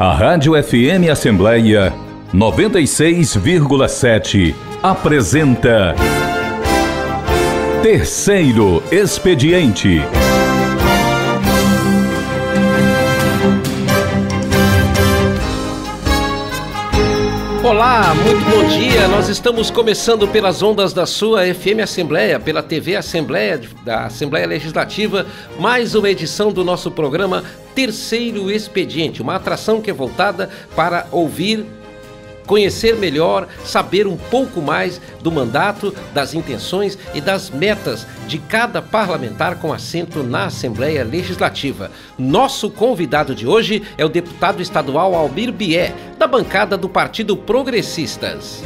A Rádio FM Assembleia 96,7 apresenta Terceiro Expediente. Olá, muito bom dia. Nós estamos começando pelas ondas da sua FM Assembleia, pela TV Assembleia, da Assembleia Legislativa, mais uma edição do nosso programa Terceiro Expediente, uma atração que é voltada para ouvir conhecer melhor, saber um pouco mais do mandato, das intenções e das metas de cada parlamentar com assento na Assembleia Legislativa. Nosso convidado de hoje é o deputado estadual Almir Bié, da bancada do Partido Progressistas.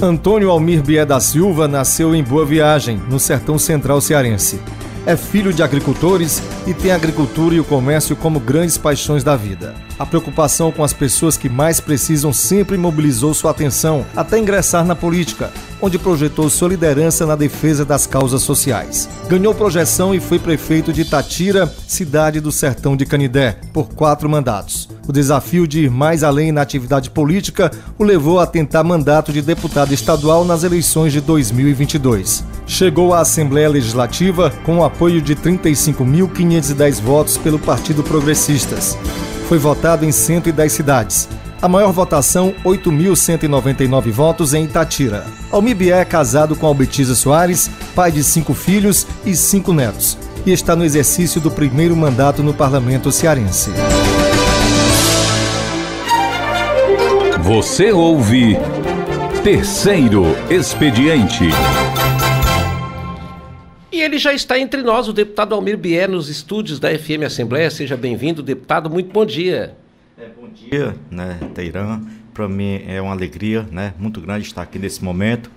Antônio Almir Bié da Silva nasceu em Boa Viagem, no sertão central cearense. É filho de agricultores e tem a agricultura e o comércio como grandes paixões da vida. A preocupação com as pessoas que mais precisam sempre mobilizou sua atenção até ingressar na política, onde projetou sua liderança na defesa das causas sociais. Ganhou projeção e foi prefeito de Itatira, cidade do sertão de Canidé, por quatro mandatos. O desafio de ir mais além na atividade política o levou a tentar mandato de deputado estadual nas eleições de 2022. Chegou à Assembleia Legislativa com o apoio de 35.510 votos pelo Partido Progressistas foi votado em 110 cidades. A maior votação, 8.199 votos em Itatira. Almibié é casado com Albetiza Soares, pai de cinco filhos e cinco netos, e está no exercício do primeiro mandato no parlamento cearense. Você ouve Terceiro Expediente ele já está entre nós, o deputado Almir Bier, nos estúdios da FM Assembleia. Seja bem-vindo, deputado. Muito bom dia. É, bom dia, né, Teirã. Para mim é uma alegria né, muito grande estar aqui nesse momento,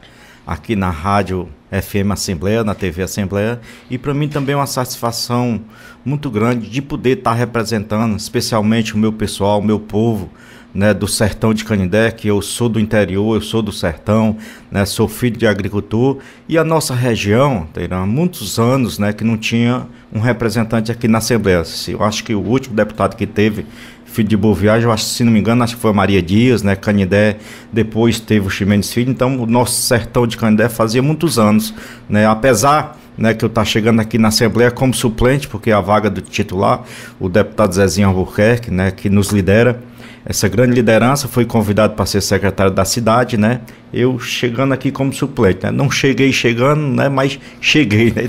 aqui na Rádio FM Assembleia, na TV Assembleia. E para mim também é uma satisfação muito grande de poder estar representando, especialmente o meu pessoal, o meu povo né, do sertão de Canindé, que eu sou do interior, eu sou do sertão, né, sou filho de agricultor, e a nossa região, terá muitos anos né, que não tinha um representante aqui na Assembleia. Eu acho que o último deputado que teve filho de Boa Viagem, eu acho, se não me engano, acho que foi a Maria Dias, né, Canindé, depois teve o Ximenes Filho, então o nosso sertão de Canindé fazia muitos anos, né, apesar... Né, que eu estou tá chegando aqui na Assembleia como suplente, porque a vaga do titular, o deputado Zezinho Albuquerque, né, que nos lidera, essa grande liderança foi convidado para ser secretário da cidade, né? eu chegando aqui como suplente. Né? Não cheguei chegando, né? mas cheguei. Né?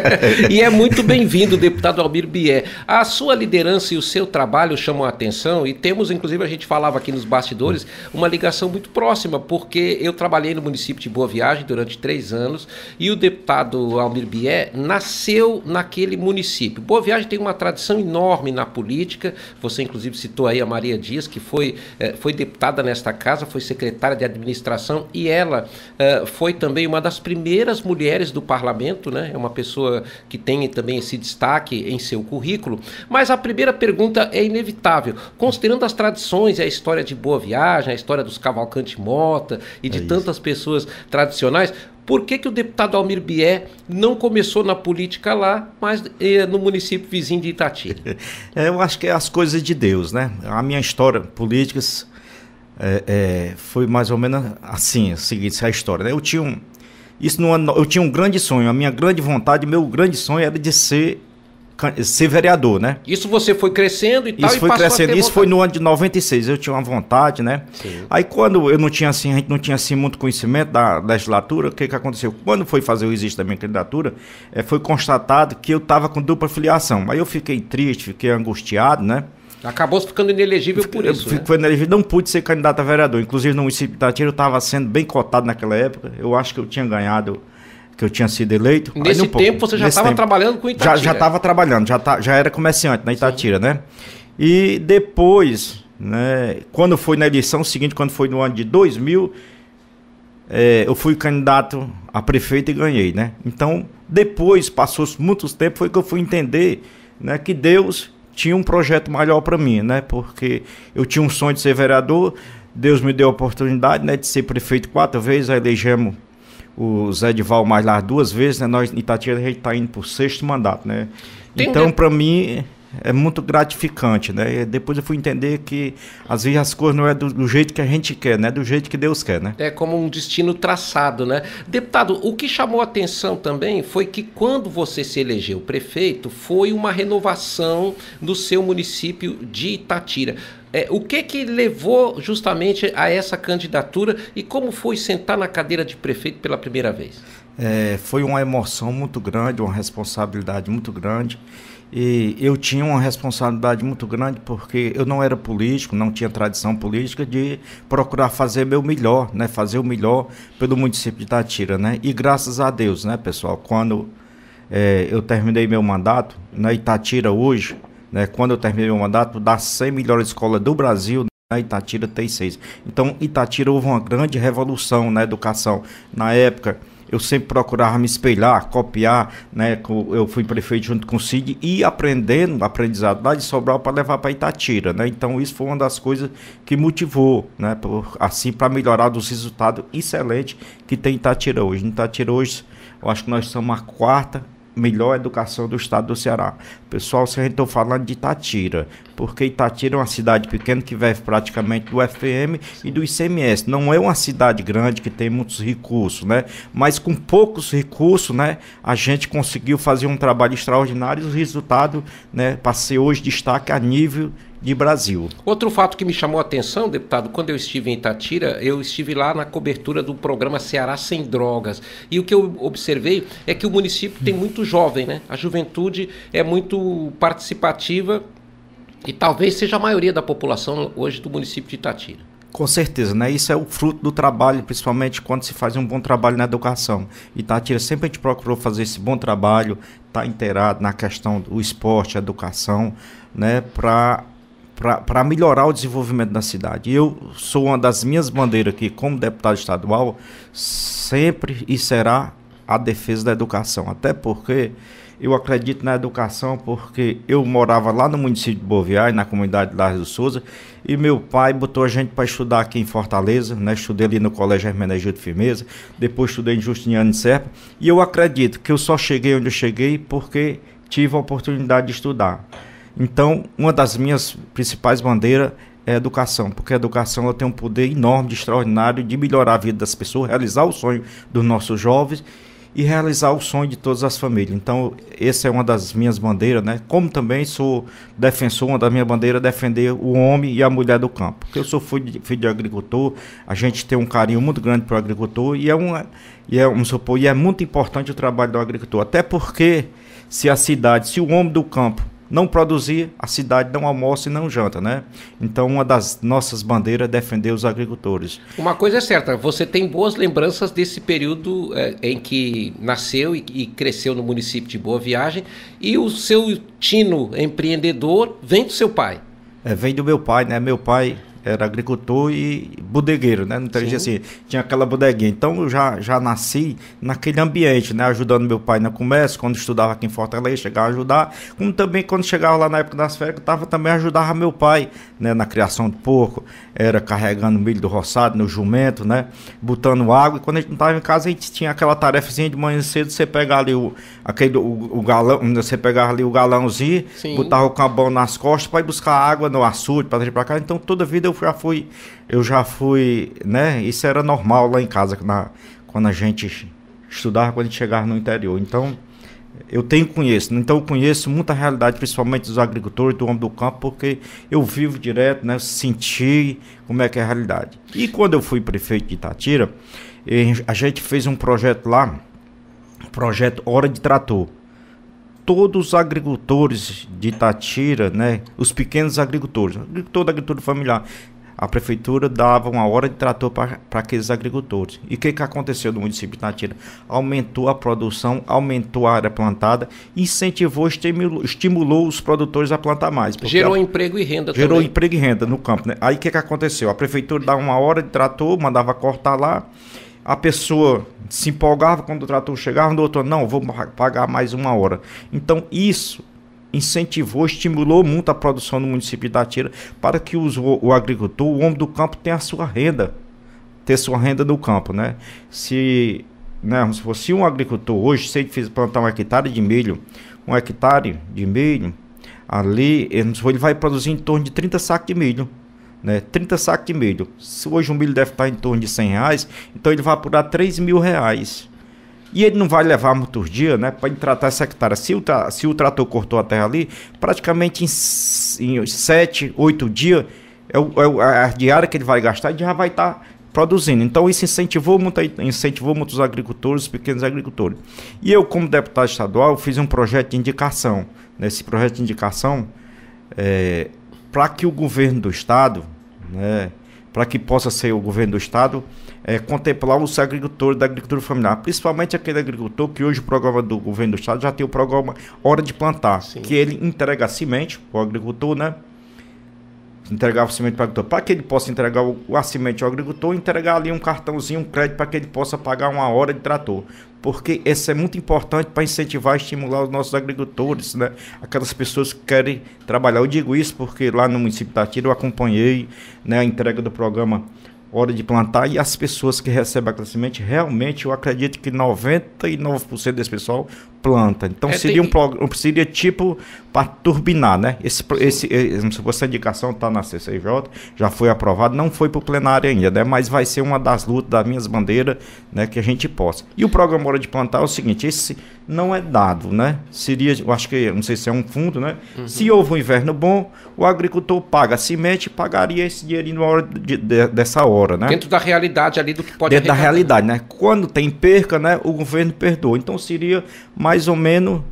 e é muito bem-vindo, deputado Almir Bier. A sua liderança e o seu trabalho chamam a atenção e temos, inclusive, a gente falava aqui nos bastidores, uma ligação muito próxima, porque eu trabalhei no município de Boa Viagem durante três anos e o deputado Almir Bier nasceu naquele município. Boa Viagem tem uma tradição enorme na política, você inclusive citou aí a Maria Dias, que foi, eh, foi deputada nesta casa, foi secretária de administração e ela uh, foi também uma das primeiras mulheres do parlamento, né? É uma pessoa que tem também esse destaque em seu currículo. Mas a primeira pergunta é inevitável, considerando as tradições e a história de Boa Viagem, a história dos Cavalcante Mota e de é tantas pessoas tradicionais, por que, que o deputado Almir Bié não começou na política lá, mas eh, no município vizinho de Itati? É, eu acho que é as coisas de Deus, né? A minha história políticas é, é, foi mais ou menos assim, é seguinte, é a história. Né? Eu tinha um, isso no ano, eu tinha um grande sonho, a minha grande vontade, meu grande sonho era de ser ser vereador, né? Isso você foi crescendo e tal, Isso e foi crescendo, isso vontade. foi no ano de 96, eu tinha uma vontade, né? Sim. Aí quando eu não tinha assim, a gente não tinha assim muito conhecimento da, legislatura, o que que aconteceu? Quando foi fazer o exame da minha candidatura, é, foi constatado que eu estava com dupla filiação. Aí eu fiquei triste, fiquei angustiado, né? Acabou ficando inelegível por isso. Eu, né? inelegível, não pude ser candidato a vereador. Inclusive, no município de Itatira, eu estava sendo bem cotado naquela época. Eu acho que eu tinha ganhado, que eu tinha sido eleito. Nesse tempo, pouco. você já estava trabalhando com Itatira? Já estava trabalhando, já, tá, já era comerciante na Itatira, Sim. né? E depois, né, quando foi na eleição seguinte, quando foi no ano de 2000, é, eu fui candidato a prefeito e ganhei, né? Então, depois, passou muitos tempos, foi que eu fui entender né, que Deus tinha um projeto maior para mim, né? Porque eu tinha um sonho de ser vereador, Deus me deu a oportunidade, né, de ser prefeito quatro vezes, aí elegemos o Zé Dival mais lá duas vezes, né? Nós em Itatiaia a gente tá indo pro sexto mandato, né? Tem então, para mim, é muito gratificante, né? E depois eu fui entender que às vezes as coisas não é do, do, jeito que a gente quer, né? É do jeito que Deus quer, né? É como um destino traçado, né? Deputado, o que chamou atenção também foi que quando você se elegeu prefeito, foi uma renovação no seu município de Itatira. É, o que que levou justamente a essa candidatura e como foi sentar na cadeira de prefeito pela primeira vez? É, foi uma emoção muito grande, uma responsabilidade muito grande e eu tinha uma responsabilidade muito grande porque eu não era político, não tinha tradição política de procurar fazer meu melhor, né, fazer o melhor pelo município de Itatira, né? E graças a Deus, né, pessoal, quando é, eu terminei meu mandato na Itatira hoje, né, quando eu terminei meu mandato, das 100 melhores escolas do Brasil, na Itatira tem seis. Então, Itatira houve uma grande revolução na educação. Na época, eu sempre procurava me espelhar, copiar, né? Eu fui prefeito junto com o Cid e aprendendo, aprendizado lá de Sobral para levar para Itatira, né? Então isso foi uma das coisas que motivou, né? Por, assim, para melhorar os resultados excelentes que tem Itatira hoje. Em Itatira hoje, eu acho que nós somos a quarta melhor educação do estado do Ceará. Pessoal, se a gente está falando de Itatira, porque Itatira é uma cidade pequena que vive praticamente do FM e do ICMS. Não é uma cidade grande que tem muitos recursos, né? Mas com poucos recursos, né, a gente conseguiu fazer um trabalho extraordinário e o resultado, né, para ser hoje destaque a nível de Brasil. Outro fato que me chamou a atenção, deputado, quando eu estive em Itatira, eu estive lá na cobertura do programa Ceará Sem Drogas. E o que eu observei é que o município tem muito jovem, né? A juventude é muito participativa e talvez seja a maioria da população hoje do município de Itatira. Com certeza, né? Isso é o fruto do trabalho, principalmente quando se faz um bom trabalho na educação. Itatira sempre a gente procurou fazer esse bom trabalho, estar tá inteirado na questão do esporte, educação, né? Para para melhorar o desenvolvimento da cidade. Eu sou uma das minhas bandeiras aqui, como deputado estadual, sempre e será a defesa da educação. Até porque eu acredito na educação, porque eu morava lá no município de Boviai, na comunidade de Largo do Souza, e meu pai botou a gente para estudar aqui em Fortaleza, né? Estudei ali no Colégio Hermenegildo de Firmeza, depois estudei em Justiniano de Serpa, e eu acredito que eu só cheguei onde eu cheguei porque tive a oportunidade de estudar. Então, uma das minhas principais bandeiras é a educação, porque a educação tem um poder enorme, extraordinário de melhorar a vida das pessoas, realizar o sonho dos nossos jovens e realizar o sonho de todas as famílias. Então, essa é uma das minhas bandeiras, né? Como também sou defensor, uma das minhas bandeiras é defender o homem e a mulher do campo. Porque eu sou filho de, filho de agricultor, a gente tem um carinho muito grande para o agricultor e é, uma, e, é, um, supor, e é muito importante o trabalho do agricultor. Até porque, se a cidade, se o homem do campo não produzir, a cidade não almoça e não janta, né? Então, uma das nossas bandeiras é defender os agricultores. Uma coisa é certa, você tem boas lembranças desse período é, em que nasceu e, e, cresceu no município de Boa Viagem e o seu tino empreendedor vem do seu pai. É, vem do meu pai, né? Meu pai era agricultor e bodegueiro, né? Então ele assim, tinha aquela bodeguinha. Então eu já, já nasci naquele ambiente, né? Ajudando meu pai na comércio, quando estudava aqui em Fortaleza, chegava a ajudar. Como também quando chegava lá na época das férias, eu tava, também ajudava meu pai, né? Na criação de porco, era carregando milho do roçado no jumento, né? Botando água. E quando a gente não tava em casa, a gente tinha aquela tarefazinha de manhã cedo, você pegar ali o, aquele, o, o galão, né? você pegava ali o galãozinho, Sim. botava o cabão nas costas para ir buscar água no açude, para trazer para cá. Então toda vida eu eu já fui, eu já fui, né? Isso era normal lá em casa, na, quando a gente estudava, quando a gente chegava no interior. Então, eu tenho conheço, né? então eu conheço muita realidade, principalmente dos agricultores, do homem do campo, porque eu vivo direto, né? Senti como é que é a realidade. E quando eu fui prefeito de Itatira, a gente fez um projeto lá, projeto Hora de Trator todos os agricultores de Itatira, né, os pequenos agricultores, agricultor da agricultura familiar, a prefeitura dava uma hora de trator para aqueles agricultores. E o que, que aconteceu no município de Itatira? Aumentou a produção, aumentou a área plantada, incentivou, estimulou, estimulou os produtores a plantar mais. Gerou a, emprego e renda gerou também. emprego e renda no campo. Né? Aí o que, que aconteceu? A prefeitura dava uma hora de trator, mandava cortar lá a pessoa se empolgava quando o trator chegava, no outro, não, vou pagar mais uma hora. Então, isso incentivou, estimulou muito a produção no município de Itatira para que os, o, o, agricultor, o homem do campo, tenha a sua renda, ter sua renda no campo, né? Se, né, se fosse um agricultor hoje, se ele plantar um hectare de milho, um hectare de milho, ali, ele vai produzir em torno de 30 sacos de milho né? 30 sacos de milho. Se hoje o milho deve estar em torno de 100 reais, então ele vai apurar 3 mil reais. E ele não vai levar muitos dias, né? Para tratar essa hectare. Se o, se o trator cortou a terra ali, praticamente em, em 7, 8 dias, é, o, é a diária que ele vai gastar, ele já vai estar tá produzindo. Então isso incentivou muito, incentivou muitos agricultores, pequenos agricultores. E eu, como deputado estadual, fiz um projeto de indicação. Nesse projeto de indicação, é, para que o governo do estado, né, para que possa ser o governo do estado, é, contemplar os agricultores da agricultura familiar, principalmente aquele agricultor que hoje o programa do governo do estado já tem o programa Hora de Plantar, Sim. que ele entrega a semente, o agricultor, né? entregava o cimento para o agricultor. Para que ele possa entregar o, o cimento ao agricultor, entregar ali um cartãozinho, um crédito para que ele possa pagar uma hora de trator. Porque isso é muito importante para incentivar e estimular os nossos agricultores, né? aquelas pessoas que querem trabalhar. Eu digo isso porque lá no município da Tira eu acompanhei né, a entrega do programa hora de plantar e as pessoas que recebem aquela semente, realmente eu acredito que 99% desse pessoal planta. Então é, seria tem... um programa, seria tipo para turbinar, né? Esse, esse, esse, eh, eh, essa indicação está na CCJ, já foi aprovado, não foi para o plenário ainda, né? Mas vai ser uma das lutas das minhas bandeiras, né? Que a gente possa. E o programa Hora de Plantar é o seguinte: esse não é dado, né? Seria, eu acho que, não sei se é um fundo, né? Uhum. Se houve um inverno bom, o agricultor paga a semente pagaria esse dinheirinho na hora de, de, dessa hora, né? Dentro da realidade ali do que pode Dentro da realidade, né? Quando tem perca, né, o governo perdoa. Então seria mais ou menos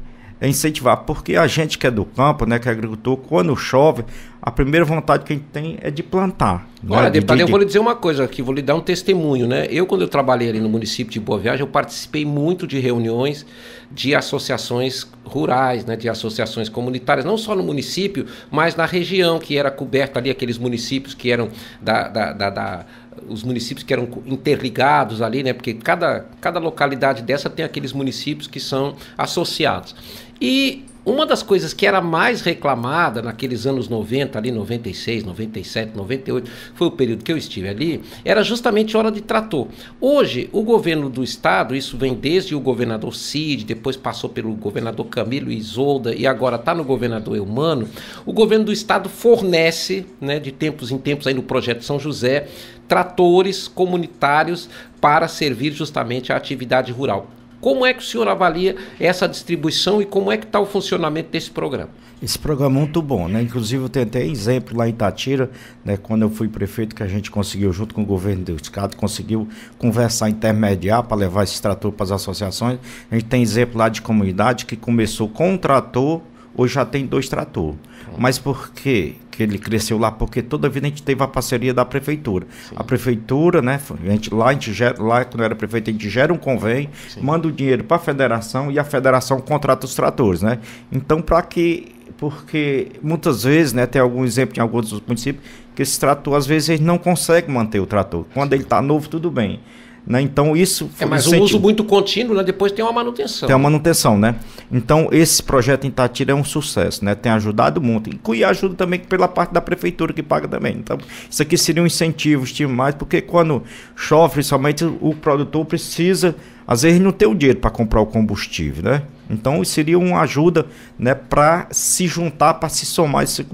é incentivar, porque a gente que é do campo, né, que é agricultor, quando chove, a primeira vontade que a gente tem é de plantar. Né, Olha, né? deputado, de, de... eu vou lhe dizer uma coisa aqui, vou lhe dar um testemunho, né? Eu, quando eu trabalhei ali no município de Boa Viagem, eu participei muito de reuniões de associações rurais, né, de associações comunitárias, não só no município, mas na região que era coberta ali, aqueles municípios que eram da, da, da, da os municípios que eram interligados ali, né? Porque cada, cada localidade dessa tem aqueles municípios que são associados. E uma das coisas que era mais reclamada naqueles anos 90, ali 96, 97, 98, foi o período que eu estive ali, era justamente hora de trator. Hoje, o governo do estado, isso vem desde o governador Cid, depois passou pelo governador Camilo Isolda e agora está no governador Eumano, o governo do estado fornece, né, de tempos em tempos aí no projeto São José, tratores comunitários para servir justamente a atividade rural. Como é que o senhor avalia essa distribuição e como é que está o funcionamento desse programa? Esse programa é muito bom, né? Inclusive eu tenho até exemplo lá em Itatira, né? Quando eu fui prefeito, que a gente conseguiu, junto com o governo do Estado, conseguiu conversar, intermediar para levar esse trator para as associações. A gente tem exemplo lá de comunidade que começou com um trator, hoje já tem dois tratores. Mas por quê? que ele cresceu lá? Porque toda a vida a gente teve a parceria da prefeitura. Sim. A prefeitura, né? A gente, lá, a gente gera, lá, quando era prefeito, a gente gera um convênio, Sim. manda o dinheiro para a federação e a federação contrata os tratores, né? Então, para que. Porque muitas vezes, né? Tem algum exemplo em alguns municípios que esse trator, às vezes, ele não consegue manter o trator. Quando Sim. ele está novo, tudo bem. Né? Então isso é, mas um uso muito contínuo, né? depois tem uma manutenção. Tem uma manutenção, né? Então esse projeto em Tatira é um sucesso, né? Tem ajudado muito. E ajuda também pela parte da prefeitura que paga também. Então isso aqui seria um incentivo, estima mais, porque quando chove, principalmente o produtor precisa, às vezes não tem o dinheiro para comprar o combustível, né? Então seria uma ajuda, né, para se juntar, para se somar, se,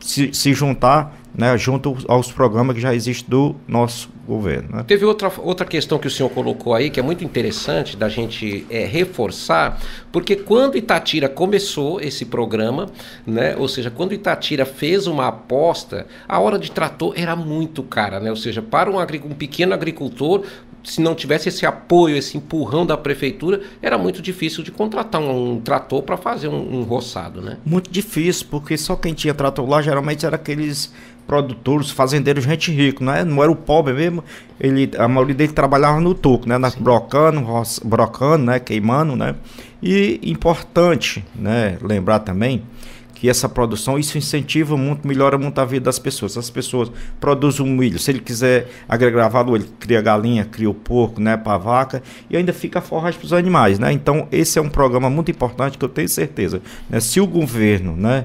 se, se juntar, né, junto aos programas que já existem do nosso governo. Né? Teve outra, outra questão que o senhor colocou aí, que é muito interessante da gente é, reforçar, porque quando Itatira começou esse programa, né, ou seja, quando Itatira fez uma aposta, a hora de trator era muito cara, né? ou seja, para um, um pequeno agricultor, se não tivesse esse apoio, esse empurrão da prefeitura, era muito difícil de contratar um, um trator para fazer um, um, roçado, né? Muito difícil, porque só quem tinha trator lá geralmente era aqueles produtores, fazendeiros, gente rica, né? Não era o pobre mesmo. Ele, a maioria dele trabalhava no toco, né? Nas brocando, roça, brocando, né? Queimando, né? E importante, né? Lembrar também que essa produção, isso incentiva muito, melhora muito a vida das pessoas. As pessoas produzem um milho, se ele quiser agregar valor, ele cria galinha, cria o porco, né, para vaca, e ainda fica a forragem para os animais, né? Então, esse é um programa muito importante que eu tenho certeza, né? Se o governo, né,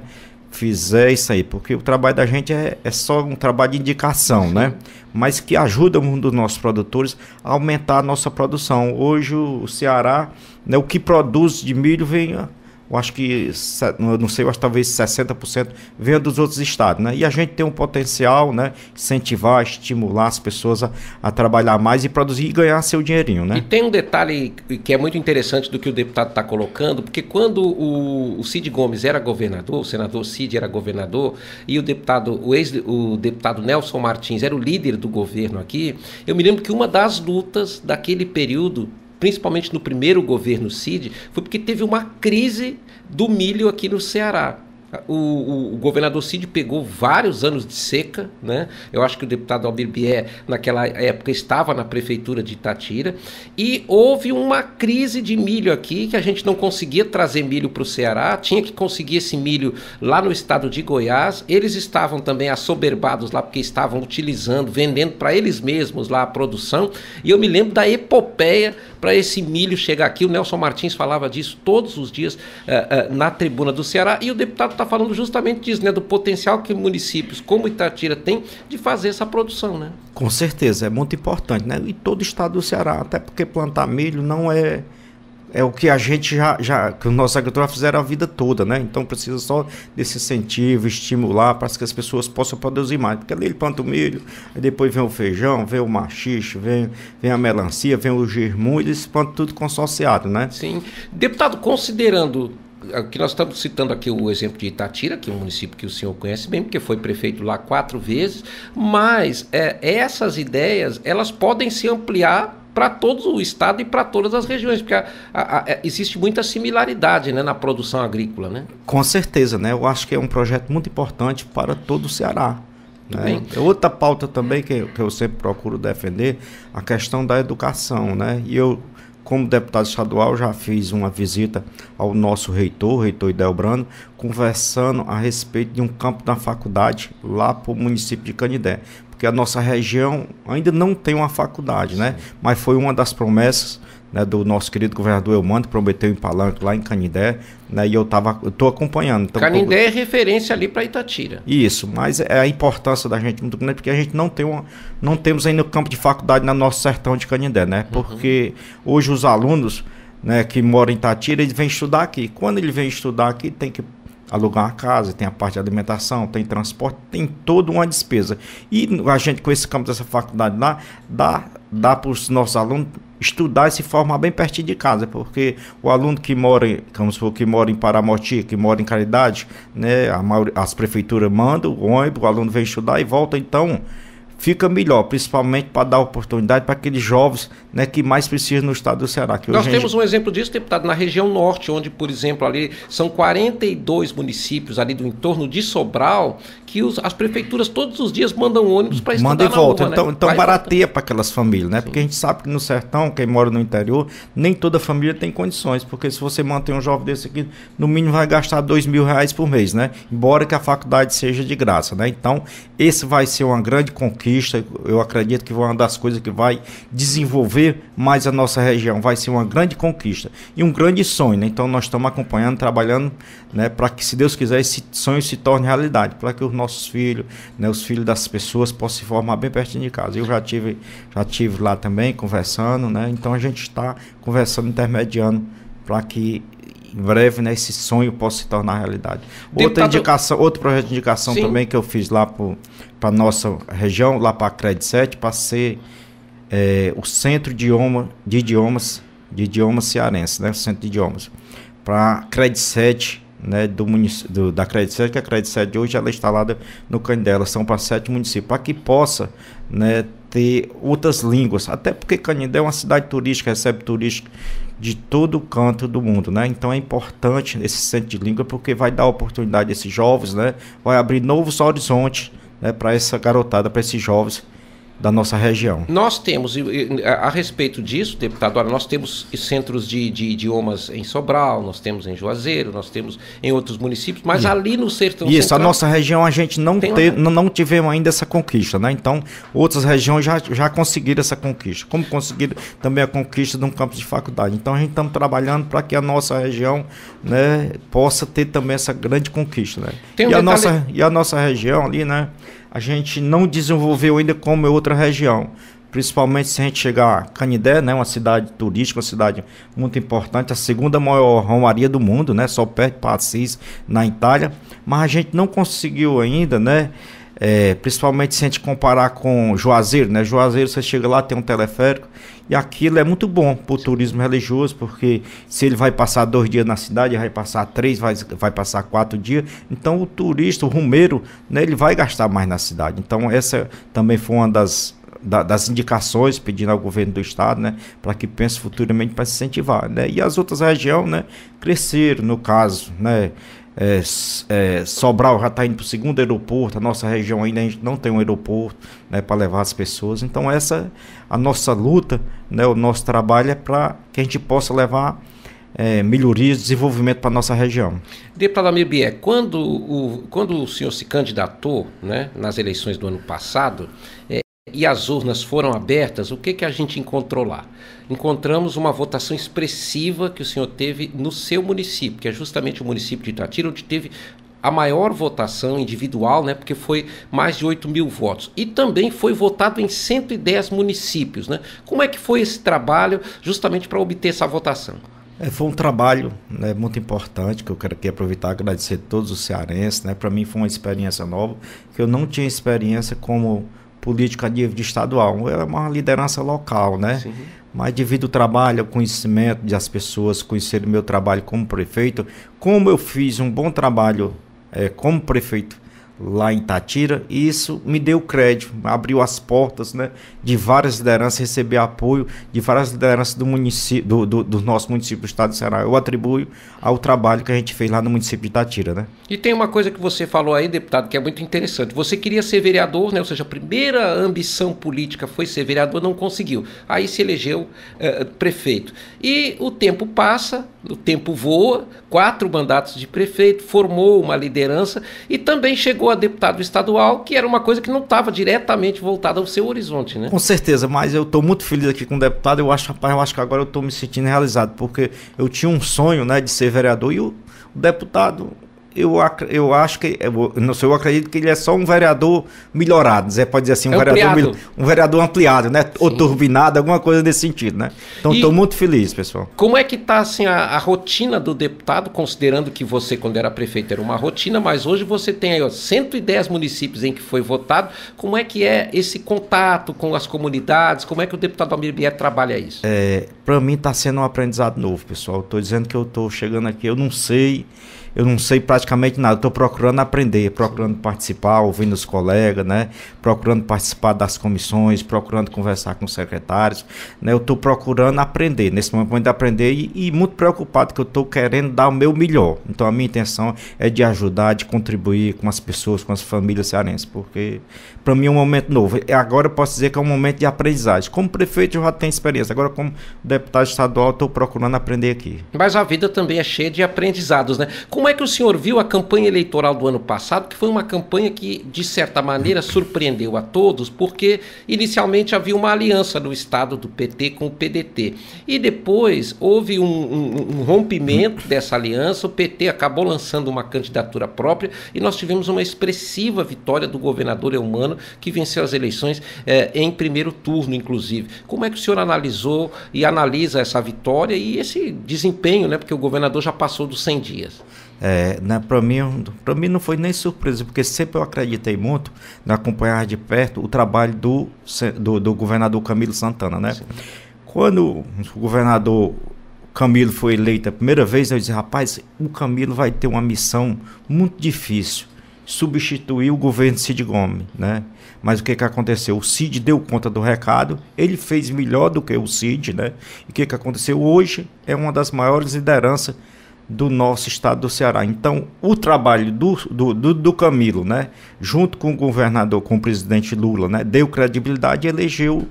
fizer isso aí, porque o trabalho da gente é, é só um trabalho de indicação, né? Mas que ajuda um dos nossos produtores a aumentar a nossa produção. Hoje o Ceará, né, o que produz de milho vem eu acho que, eu não sei, eu acho talvez 60% venha dos outros estados, né? E a gente tem um potencial, né? Incentivar, estimular as pessoas a, a, trabalhar mais e produzir e ganhar seu dinheirinho, né? E tem um detalhe que é muito interessante do que o deputado está colocando, porque quando o, o Cid Gomes era governador, o senador Cid era governador, e o deputado, o ex, o deputado Nelson Martins era o líder do governo aqui, eu me lembro que uma das lutas daquele período principalmente no primeiro governo Cid, foi porque teve uma crise do milho aqui no Ceará. O, o, o, governador Cid pegou vários anos de seca, né? Eu acho que o deputado Almir Bier, naquela época, estava na prefeitura de Itatira. E houve uma crise de milho aqui, que a gente não conseguia trazer milho para o Ceará, tinha que conseguir esse milho lá no estado de Goiás. Eles estavam também assoberbados lá, porque estavam utilizando, vendendo para eles mesmos lá a produção. E eu me lembro da epopeia para esse milho chegar aqui. O Nelson Martins falava disso todos os dias uh, uh, na tribuna do Ceará. E o deputado está Tá falando justamente disso, né? Do potencial que municípios como Itatira tem de fazer essa produção, né? Com certeza, é muito importante, né? E todo o estado do Ceará, até porque plantar milho não é é o que a gente já, já que o nosso agricultor fizeram a vida toda, né? Então precisa só desse incentivo, estimular para que as pessoas possam produzir mais. Porque ali ele planta o milho, depois vem o feijão, vem o machixe, vem, vem a melancia, vem o germão, eles plantam tudo consorciado, né? Sim. Deputado, considerando Aqui nós estamos citando aqui o exemplo de Itatira, que é um município que o senhor conhece bem, porque foi prefeito lá quatro vezes, mas é, essas ideias elas podem se ampliar para todo o estado e para todas as regiões, porque a, a, a, é, existe muita similaridade né, na produção agrícola. Né? Com certeza, né? eu acho que é um projeto muito importante para todo o Ceará. Né? É outra pauta também que, que eu sempre procuro defender, a questão da educação. Né? E eu como deputado estadual, já fiz uma visita ao nosso reitor, reitor Idelbrando, conversando a respeito de um campo da faculdade lá para o município de Canidé. Porque a nossa região ainda não tem uma faculdade, né? Mas foi uma das promessas né, do nosso querido governador Elmando, prometeu em Palanque, lá em Canindé, né, e eu tava, estou acompanhando. Então, Canindé é referência ali para Itatira. Isso, mas é a importância da gente muito grande, porque a gente não, tem uma, não temos ainda o campo de faculdade no nosso sertão de Canindé, né? Uhum. Porque uhum. hoje os alunos né, que moram em Itatira, eles vêm estudar aqui. Quando ele vem estudar aqui, tem que alugar uma casa, tem a parte de alimentação, tem transporte, tem toda uma despesa. E a gente, com esse campo dessa faculdade lá, dá, dá para os nossos alunos estudar e se formar bem pertinho de casa, porque o aluno que mora, como se for, que mora em Paramoti, que mora em Caridade, né, as prefeituras mandam o ônibus, o aluno vem estudar e volta, então fica melhor, principalmente para dar oportunidade para aqueles jovens né, que mais precisam no estado do Ceará. Nós temos gente... um exemplo disso, deputado, na região norte, onde, por exemplo, ali são 42 municípios ali do entorno de Sobral que os, as prefeituras todos os dias mandam ônibus para estudar Manda e volta. Rua, então, né? então, então barateia para aquelas famílias, né? Sim. Porque a gente sabe que no sertão, quem mora no interior, nem toda família tem condições. Porque se você mantém um jovem desse aqui, no mínimo vai gastar dois mil reais por mês, né? Embora que a faculdade seja de graça, né? Então, esse vai ser uma grande conquista. Eu acredito que uma das coisas que vai desenvolver mais a nossa região. Vai ser uma grande conquista e um grande sonho, né? Então, nós estamos acompanhando, trabalhando, né? Para que, se Deus quiser, esse sonho se torne realidade. Para que o nosso nossos filhos, né, os filhos das pessoas possam se formar bem pertinho de casa. Eu já tive, já tive lá também conversando, né? Então a gente está conversando, intermediando para que em breve né, esse sonho possa se tornar realidade. Deputado... Outra indicação, outro projeto de indicação Sim. também que eu fiz lá para nossa região, lá para a 7, para ser é, o centro de, idioma, de idiomas de idiomas cearense, né? Centro de idiomas para 7 né, do do, da Crediced, que a 7 hoje ela é instalada no Candela, são para sete municípios, para que possa né, ter outras línguas, até porque Canindé é uma cidade turística, recebe turistas de todo canto do mundo, né? Então é importante esse centro de língua porque vai dar oportunidade a esses jovens, né? Vai abrir novos horizontes né, para essa garotada, para esses jovens da nossa região. Nós temos, a respeito disso, deputado, nós temos centros de, de idiomas em Sobral, nós temos em Juazeiro, nós temos em outros municípios, mas ali no sertão Isso, Central, a nossa região a gente não, não, não tivemos ainda essa conquista, né? Então, outras regiões já, já conseguiram essa conquista, como conseguiram também a conquista de um campus de faculdade. Então, a gente estamos trabalhando para que a nossa região né, possa ter também essa grande conquista, né? Tem um e, detalhe... a nossa, e a nossa região ali, né? a gente não desenvolveu ainda como é outra região. Principalmente se a gente chegar a Canidé, né, uma cidade turística, uma cidade muito importante, a segunda maior romaria do mundo, né, só perto de Passis, na Itália. Mas a gente não conseguiu ainda né, é, principalmente se a gente comparar com Juazeiro, né? Juazeiro você chega lá, tem um teleférico e aquilo é muito bom para o turismo religioso, porque se ele vai passar dois dias na cidade, vai passar três, vai, vai passar quatro dias, então o turista, o rumeiro, né, ele vai gastar mais na cidade. Então essa também foi uma das das indicações pedindo ao governo do estado, né, para que pense futuramente para incentivar, né? E as outras regiões, né, cresceram no caso, né? É, é, Sobral já está indo para o segundo aeroporto, a nossa região ainda a gente não tem um aeroporto né, para levar as pessoas. Então, essa a nossa luta, né, o nosso trabalho é para que a gente possa levar é, melhorias, desenvolvimento para a nossa região. Deputado Amibié, quando o, quando o senhor se candidatou né, nas eleições do ano passado, é, e as urnas foram abertas, o que, que a gente encontrou lá? Encontramos uma votação expressiva que o senhor teve no seu município, que é justamente o município de Itatira, onde teve a maior votação individual, né, porque foi mais de 8 mil votos. E também foi votado em 110 municípios. Né? Como é que foi esse trabalho justamente para obter essa votação? É, foi um trabalho né, muito importante que eu quero aqui aproveitar e agradecer a todos os cearenses. Né? Para mim foi uma experiência nova, que eu não tinha experiência como política a nível estadual, é uma liderança local, né? Sim. Mas devido ao trabalho, ao conhecimento das pessoas, conhecer o meu trabalho como prefeito, como eu fiz um bom trabalho é, como prefeito lá em Tatira, e isso me deu crédito, abriu as portas né, de várias lideranças, receber apoio de várias lideranças do, município, do, do, do, nosso município do estado do Ceará. Eu atribuo ao trabalho que a gente fez lá no município de Tatira. Né? E tem uma coisa que você falou aí, deputado, que é muito interessante. Você queria ser vereador, né? ou seja, a primeira ambição política foi ser vereador, não conseguiu. Aí se elegeu eh, prefeito. E o tempo passa, o tempo voa, quatro mandatos de prefeito, formou uma liderança e também chegou a deputado estadual, que era uma coisa que não estava diretamente voltada ao seu horizonte, né? Com certeza, mas eu estou muito feliz aqui com o deputado. Eu acho, rapaz, eu acho que agora eu estou me sentindo realizado, porque eu tinha um sonho, né, de ser vereador e o, o deputado eu, eu acho que. Eu, não sei, eu acredito que ele é só um vereador melhorado. Zé né? pode dizer assim, um, é vereador, um vereador ampliado, né? Sim. Ou turbinado, alguma coisa nesse sentido, né? Então estou muito feliz, pessoal. Como é que está assim, a, a, rotina do deputado, considerando que você, quando era prefeito, era uma rotina, mas hoje você tem aí, ó, 110 municípios em que foi votado. Como é que é esse contato com as comunidades? Como é que o deputado Almir Bier trabalha isso? É, Para mim está sendo um aprendizado novo, pessoal. Estou dizendo que eu estou chegando aqui, eu não sei eu não sei praticamente nada. Estou procurando aprender, procurando participar, ouvindo os colegas, né? Procurando participar das comissões, procurando conversar com os secretários, né? Eu estou procurando aprender, nesse momento de aprender e, e muito preocupado que eu estou querendo dar o meu melhor. Então a minha intenção é de ajudar, de contribuir com as pessoas, com as famílias cearenses, porque para mim é um momento novo. Agora eu posso dizer que é um momento de aprendizagem. Como prefeito eu já tenho experiência, agora como deputado estadual estou procurando aprender aqui. Mas a vida também é cheia de aprendizados, né? Como como é que o senhor viu a campanha eleitoral do ano passado, que foi uma campanha que, de certa maneira, surpreendeu a todos, porque inicialmente havia uma aliança do Estado do PT com o PDT. E depois houve um, um, um rompimento dessa aliança, o PT acabou lançando uma candidatura própria e nós tivemos uma expressiva vitória do governador Eumano, que venceu as eleições eh, em primeiro turno, inclusive. Como é que o senhor analisou e analisa essa vitória e esse desempenho, né? Porque o governador já passou dos 100 dias. É, né, para mim, mim não foi nem surpresa, porque sempre eu acreditei muito em acompanhar de perto o trabalho do, do, do governador Camilo Santana. Né? Quando o governador Camilo foi eleito a primeira vez, eu disse, rapaz, o Camilo vai ter uma missão muito difícil, substituir o governo Cid Gomes, né? Mas o que, que aconteceu? O Cid deu conta do recado, ele fez melhor do que o Cid, né? E o que, que aconteceu? Hoje é uma das maiores lideranças do nosso estado do Ceará. Então, o trabalho do, do, do, do, Camilo, né, junto com o governador, com o presidente Lula, né, deu credibilidade e elegeu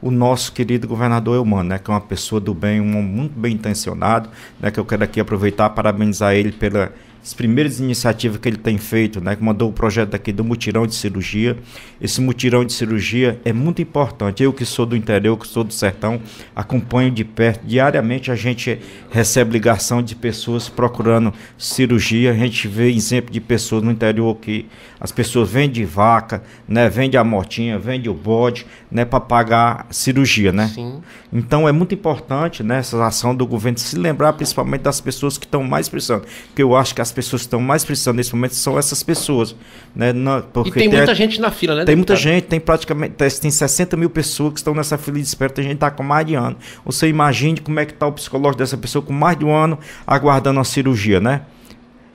o nosso querido governador Eumano, né, que é uma pessoa do bem, um muito bem intencionado, né, que eu quero aqui aproveitar parabenizar ele pela as primeiras iniciativas que ele tem feito, né, que mandou o projeto daqui do mutirão de cirurgia. Esse mutirão de cirurgia é muito importante. Eu que sou do interior, que sou do sertão, acompanho de perto. Diariamente a gente recebe ligação de pessoas procurando cirurgia. A gente vê exemplo de pessoas no interior que as pessoas vendem vaca, né, vendem a motinha, vendem o bode, né, para pagar cirurgia, né? Sim. Então é muito importante, né, essa ação do governo se lembrar principalmente das pessoas que estão mais precisando, porque eu acho que as as pessoas que estão mais precisando nesse momento são essas pessoas. Né? porque e tem, tem muita a, gente na fila, né? Tem muita gente, tem praticamente tem 60 mil pessoas que estão nessa fila de espera, tem gente que está com mais de ano. Você imagine como é que está o psicológico dessa pessoa com mais de um ano aguardando a cirurgia, né?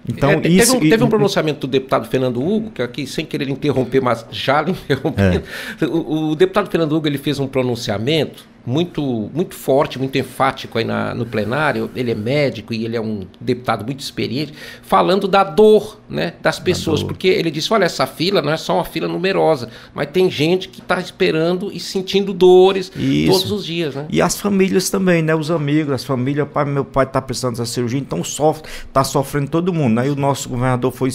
Então, é, teve, isso, teve um pronunciamento do deputado Fernando Hugo, que aqui, sem querer interromper, mas já interrompendo. É. O, o, deputado Fernando Hugo ele fez um pronunciamento muito, muito forte, muito enfático aí na, no plenário. Ele é médico e ele é um deputado muito experiente, falando da dor né, das pessoas, porque ele disse: olha, essa fila não é só uma fila numerosa, mas tem gente que está esperando e sentindo dores Isso. todos os dias. Né? E as famílias também, né? Os amigos, as famílias, pai, meu pai está precisando da cirurgia, então sofre, está sofrendo todo mundo. Aí né? o nosso governador foi,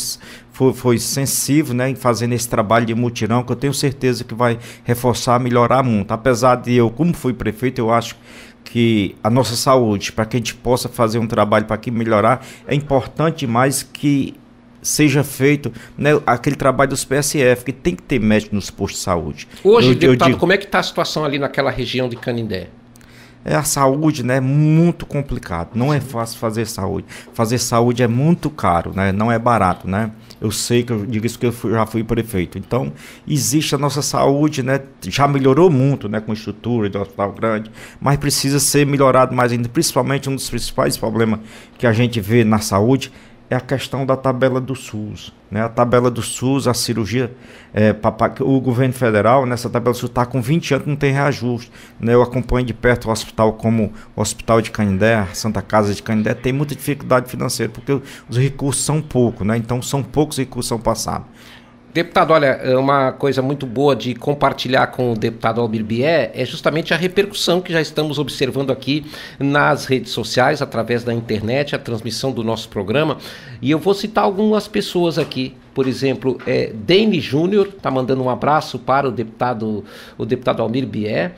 foi, foi sensível né, em fazendo esse trabalho de mutirão, que eu tenho certeza que vai reforçar, melhorar muito. Apesar de eu, como fui prefeito, eu acho que a nossa saúde, para que a gente possa fazer um trabalho para que melhorar, é importante mais que seja feito né, aquele trabalho dos PSF, que tem que ter médico nos postos de saúde. Hoje, eu, deputado, eu digo... como é que está a situação ali naquela região de Canindé? É a saúde, né? É muito complicado. Não é fácil fazer saúde. Fazer saúde é muito caro, né? Não é barato, né? Eu sei que eu digo isso que eu já fui prefeito. Então, existe a nossa saúde, né? Já melhorou muito, né? Com estrutura do hospital grande, mas precisa ser melhorado mais ainda. Principalmente um dos principais problemas que a gente vê na saúde é a questão da tabela do SUS. Né? A tabela do SUS, a cirurgia, é, o governo federal nessa tabela do SUS está com 20 anos, não tem reajuste. Né? Eu acompanho de perto o hospital como o Hospital de Canindé, a Santa Casa de Canindé, tem muita dificuldade financeira, porque os recursos são poucos, né? então são poucos recursos são passados. Deputado, olha, é uma coisa muito boa de compartilhar com o deputado Albir Bié é justamente a repercussão que já estamos observando aqui nas redes sociais, através da internet, a transmissão do nosso programa. E eu vou citar algumas pessoas aqui. Por exemplo, é, Dane Júnior está mandando um abraço para o deputado, o deputado Almir Bié.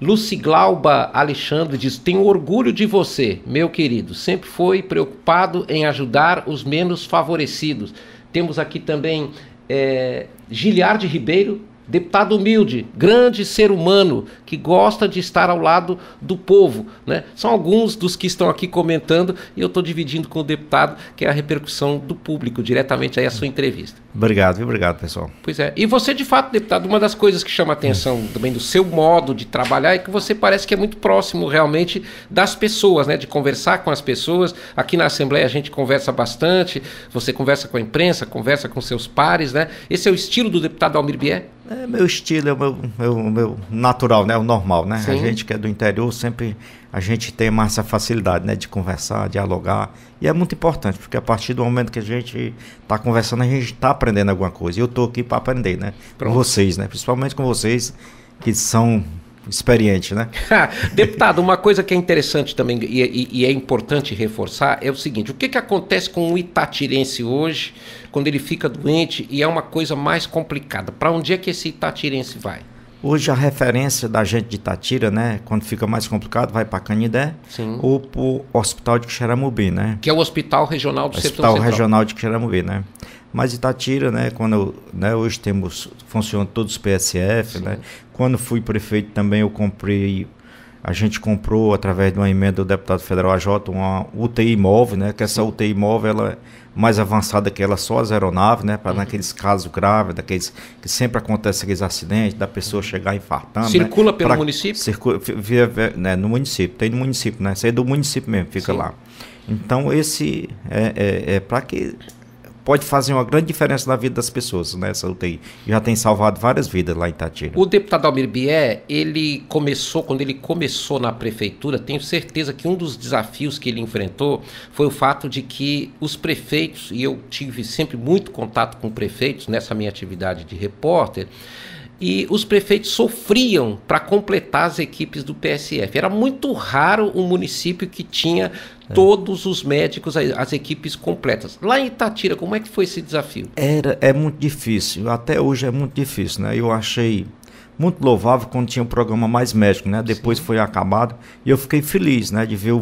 Luci Glauba Alexandre diz: Tenho orgulho de você, meu querido. Sempre foi preocupado em ajudar os menos favorecidos. Temos aqui também é, Giliard Ribeiro deputado humilde, grande ser humano que gosta de estar ao lado do povo. Né? São alguns dos que estão aqui comentando e eu estou dividindo com o deputado, que é a repercussão do público, diretamente aí a sua entrevista. Obrigado, obrigado, pessoal. Pois é. E você, de fato, deputado, uma das coisas que chama a atenção também do seu modo de trabalhar é que você parece que é muito próximo realmente das pessoas, né? de conversar com as pessoas. Aqui na Assembleia a gente conversa bastante, você conversa com a imprensa, conversa com seus pares. né? Esse é o estilo do deputado Almir Bier? É meu estilo, é o meu, meu, meu natural, né? O normal, né? Sim. A gente que é do interior sempre a gente tem mais essa facilidade, né? De conversar, dialogar. E é muito importante, porque a partir do momento que a gente está conversando, a gente está aprendendo alguma coisa. E eu estou aqui para aprender, né? Pronto. Com vocês, né? Principalmente com vocês que são experiente, né? Ah, deputado, uma coisa que é interessante também e, e, e, é importante reforçar é o seguinte: o que, que acontece com o itatirense hoje, quando ele fica doente e é uma coisa mais complicada? Para onde é que esse itatirense vai? Hoje a referência da gente de Itatira, né? Quando fica mais complicado, vai para Canidé Sim. ou para o Hospital de Xeramubi, né? Que é o Hospital Regional do Hospital Central. Hospital Regional de Xeramubi, né? Mas Itatira, né, quando, né, hoje temos, funciona todos os PSF, né? Quando fui prefeito também eu comprei a gente comprou através de uma emenda do deputado federal AJ uma UTI móvel, né? Que essa UTI móvel ela é mais avançada que ela só as aeronaves, né? Para uhum. naqueles casos graves, daqueles que sempre acontece aqueles acidentes, da pessoa uhum. chegar infartando. Né, Circula né? pelo município? Circula, né? no município, tem no município, né? Isso é do município mesmo, fica Sim. lá. Então esse é, é, é para que pode fazer uma grande diferença na vida das pessoas, né? UTI e Já tem salvado várias vidas lá em Itatira. O deputado Almir Bier, ele começou, quando ele começou na prefeitura, tenho certeza que um dos desafios que ele enfrentou foi o fato de que os prefeitos, e eu tive sempre muito contato com prefeitos nessa minha atividade de repórter, e os prefeitos sofriam para completar as equipes do PSF. Era muito raro um município que tinha é. todos os médicos, as equipes completas. Lá em Itatira, como é que foi esse desafio? Era, é muito difícil, até hoje é muito difícil, né? Eu achei muito louvável quando tinha o programa Mais Médico, né? Depois Sim. foi acabado e eu fiquei feliz, né, de ver o,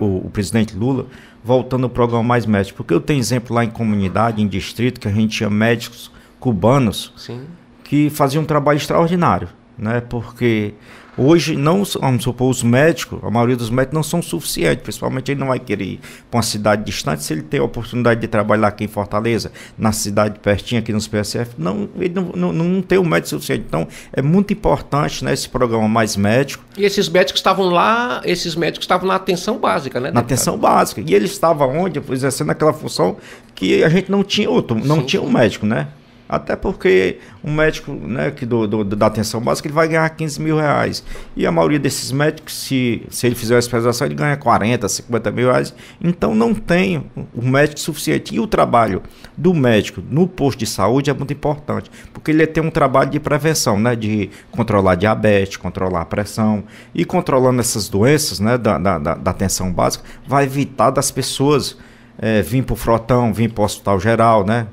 o, o, presidente Lula voltando ao programa Mais Médico, porque eu tenho exemplo lá em comunidade, em distrito, que a gente tinha médicos cubanos Sim que faziam um trabalho extraordinário, né? Porque hoje não, vamos supor, os médicos, a maioria dos médicos não são suficientes, principalmente ele não vai querer ir para uma cidade distante se ele tem a oportunidade de trabalhar aqui em Fortaleza, na cidade pertinho aqui nos PSF, não, ele não, não, não tem o um médico suficiente. Então é muito importante né, esse programa mais médico. E esses médicos estavam lá, esses médicos estavam na atenção básica, né? Na atenção básica. E ele estava onde? Exercendo é, aquela função que a gente não tinha outro, não sim, tinha um médico, né? Até porque um médico né, que do, do, da atenção básica ele vai ganhar 15 mil reais. E a maioria desses médicos, se, se ele fizer a especialização, ele ganha 40, 50 mil reais. Então não tem o médico suficiente. E o trabalho do médico no posto de saúde é muito importante, porque ele tem um trabalho de prevenção, né, de controlar diabetes, controlar a pressão. E controlando essas doenças né, da, da, da atenção básica, vai evitar das pessoas é, vir para o Frotão, vim para o Hospital Geral, né?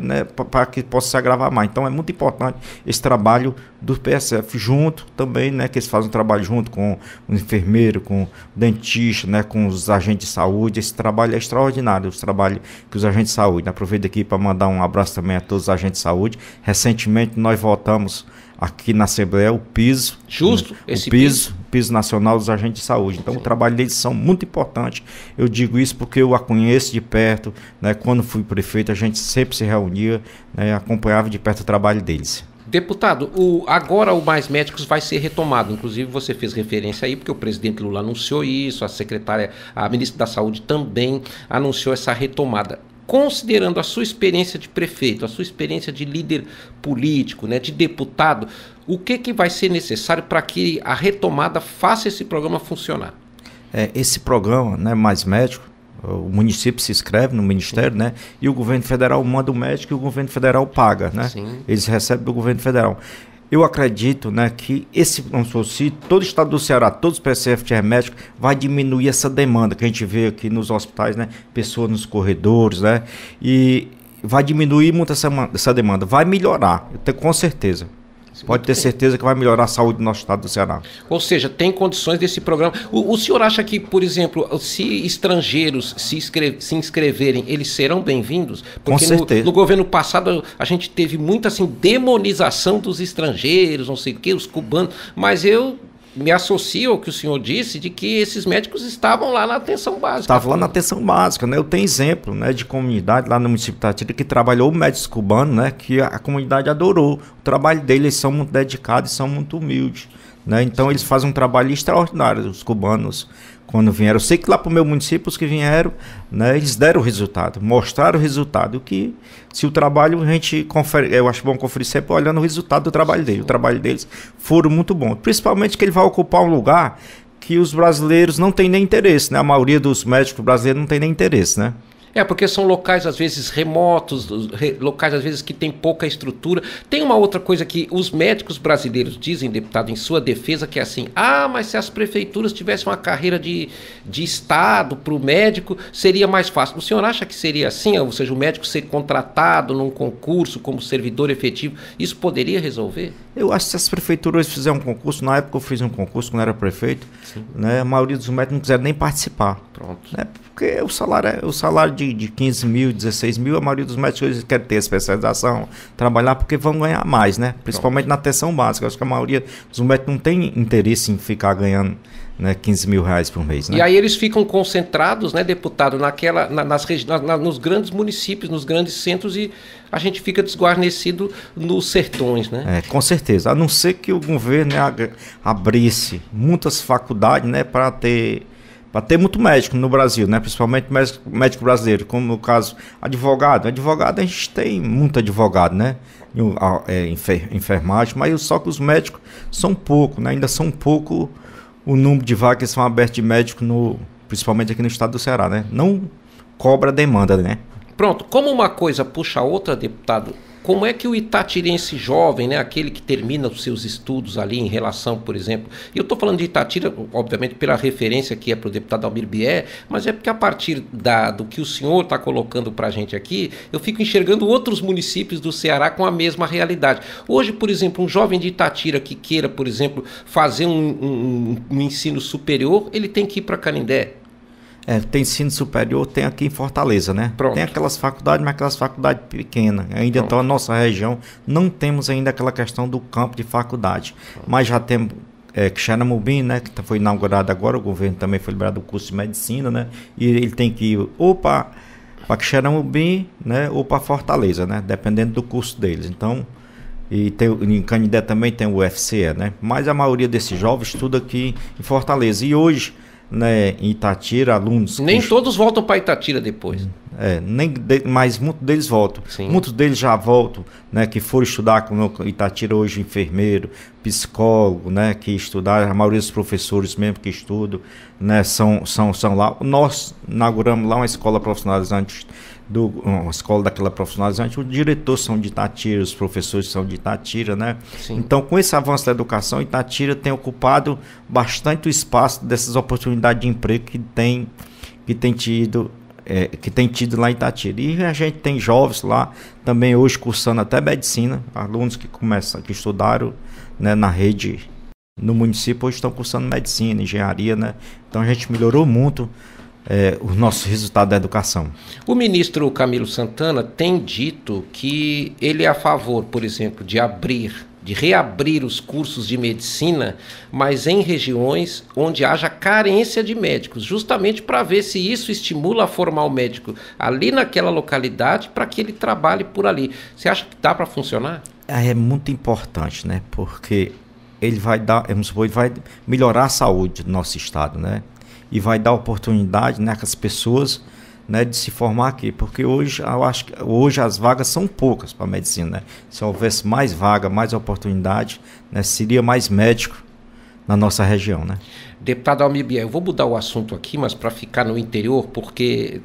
né para que possa se agravar mais. Então é muito importante esse trabalho do PSF junto também, né? Que eles fazem um trabalho junto com o enfermeiro, com o dentista, né? Com os agentes de saúde. Esse trabalho é extraordinário, o trabalho que os agentes de saúde. Aproveito aqui para mandar um abraço também a todos os agentes de saúde. Recentemente nós votamos aqui na Assembleia o piso. Justo, né? esse o piso. piso piso nacional dos agentes de saúde. Então, Sim. o trabalho deles são muito importantes. Eu digo isso porque eu a conheço de perto. Né? Quando fui prefeito, a gente sempre se reunia, né? acompanhava de perto o trabalho deles. Deputado, o, agora o Mais Médicos vai ser retomado. Inclusive, você fez referência aí, porque o presidente Lula anunciou isso, a secretária, a ministra da Saúde também anunciou essa retomada considerando a sua experiência de prefeito, a sua experiência de líder político, né, de deputado, o que, que vai ser necessário para que a retomada faça esse programa funcionar? É, esse programa, né, mais médico, o município se inscreve no ministério, né? E o governo federal manda o médico e o governo federal paga, né? Sim. Eles recebem do governo federal. Eu acredito né, que esse, não supor, se todo o estado do Ceará, todos os e remédio, vai diminuir essa demanda que a gente vê aqui nos hospitais, né? Pessoas nos corredores, né? E vai diminuir muito essa, essa demanda. Vai melhorar, eu tenho com certeza. Pode ter certeza que vai melhorar a saúde do nosso estado do Ceará. Ou seja, tem condições desse programa. O, o senhor acha que, por exemplo, se estrangeiros se, inscre se inscreverem, eles serão bem-vindos? Com certeza. No, no, governo passado a gente teve muita assim, demonização dos estrangeiros, não sei o quê, os cubanos. Mas eu me associo ao que o senhor disse de que esses médicos estavam lá na atenção básica. Estavam lá na atenção básica, né? Eu tenho exemplo, né, de comunidade lá no município de Tatira que trabalhou o médico cubano, né, que a, comunidade adorou o trabalho deles são muito dedicados e são muito humildes, né? Então eles fazem um trabalho extraordinário os cubanos quando vieram. Eu sei que lá para o meu município, os que vieram, né, eles deram o resultado, mostraram o resultado. Que se o trabalho, a gente confere, eu acho bom conferir sempre olhando o resultado do trabalho deles. O trabalho deles foram muito bom. Principalmente que ele vai ocupar um lugar que os brasileiros não têm nem interesse, né? A maioria dos médicos brasileiros não tem nem interesse, né? É, porque são locais às vezes remotos, locais às vezes que tem pouca estrutura. Tem uma outra coisa que os médicos brasileiros dizem, deputado, em sua defesa, que é assim: ah, mas se as prefeituras tivessem uma carreira de, de Estado para o médico, seria mais fácil. O senhor acha que seria assim? Ou seja, o médico ser contratado num concurso como servidor efetivo, isso poderia resolver? Eu acho que se as prefeituras fizeram um concurso, na época eu fiz um concurso quando era prefeito, né, a maioria dos médicos não quiseram nem participar. Pronto. Né, porque o salário, é, o salário de de, de 15 mil, 16 mil, a maioria dos médicos quer ter especialização, trabalhar, porque vão ganhar mais, né? Principalmente Pronto. na atenção básica. acho que a maioria dos médicos não tem interesse em ficar ganhando né, 15 mil reais por mês. Né? E aí eles ficam concentrados, né, deputado, naquela, na, nas na, nos grandes municípios, nos grandes centros e a gente fica desguarnecido nos sertões, né? É, com certeza. A não ser que o governo né, abrisse muitas faculdades, né, para ter para ter muito médico no Brasil, né? Principalmente médico, brasileiro, como no caso advogado. Advogado, a gente tem muito advogado, né? É, enfer, enfermagem, mas só que os médicos são pouco, né? Ainda são pouco o número de vagas que são abertas de médico, no, principalmente aqui no estado do Ceará, né? Não cobra demanda, né? Pronto, como uma coisa puxa a outra, deputado, como é que o itatirense jovem, né, aquele que termina os seus estudos ali em relação, por exemplo, e eu estou falando de Itatira, obviamente, pela referência que é para o deputado Almir Bié, mas é porque a partir da, do que o senhor está colocando para a gente aqui, eu fico enxergando outros municípios do Ceará com a mesma realidade. Hoje, por exemplo, um jovem de Itatira que queira, por exemplo, fazer um, um, um ensino superior, ele tem que ir para Canindé é, tem ensino superior, tem aqui em Fortaleza, né? Pronto. Tem aquelas faculdades, mas aquelas faculdades pequenas. Ainda então a nossa região não temos ainda aquela questão do campo de faculdade. Pronto. Mas já temos é, Xaramubim, né? Que tá, foi inaugurado agora, o governo também foi liberado o curso de medicina, né? E ele tem que ir ou para Xaramubim, né? Ou para Fortaleza, né? Dependendo do curso deles. Então, e tem, em Canindé também tem o UFCE, né? Mas a maioria desses jovens estuda aqui em Fortaleza. E hoje né, em Itatira, alunos. Nem que... todos voltam para Itatira depois. É, nem de... mas muitos deles voltam. Sim. Muitos deles já voltam, né, que foram estudar com Itatira hoje enfermeiro, psicólogo, né, que estudaram, a maioria dos professores mesmo que estudam, né, são, são, são lá. Nós inauguramos lá uma escola profissionalizante do uma escola daquela profissionalizante, o diretor são de Itatira, os professores são de Itatira, né? Sim. Então, com esse avanço da educação, Itatira tem ocupado bastante o espaço dessas oportunidades de emprego que tem que tem tido é, que tem tido lá em Itatira. E a gente tem jovens lá também hoje cursando até medicina, alunos que começam que estudaram né, na rede no município hoje estão cursando medicina, engenharia, né? Então a gente melhorou muito é, o nosso resultado da educação. O ministro Camilo Santana tem dito que ele é a favor, por exemplo, de abrir, de reabrir os cursos de medicina, mas em regiões onde haja carência de médicos, justamente para ver se isso estimula a formar o médico ali naquela localidade para que ele trabalhe por ali. Você acha que dá para funcionar? Ah, é muito importante, né? Porque ele vai dar, vamos supor, ele vai melhorar a saúde do nosso estado, né? e vai dar oportunidade né, às pessoas né, de se formar aqui, porque hoje eu acho que hoje as vagas são poucas para medicina. Né? Se houvesse mais vaga, mais oportunidade, né, seria mais médico na nossa região, né? Deputado Almir Biel, eu vou mudar o assunto aqui, mas para ficar no interior, porque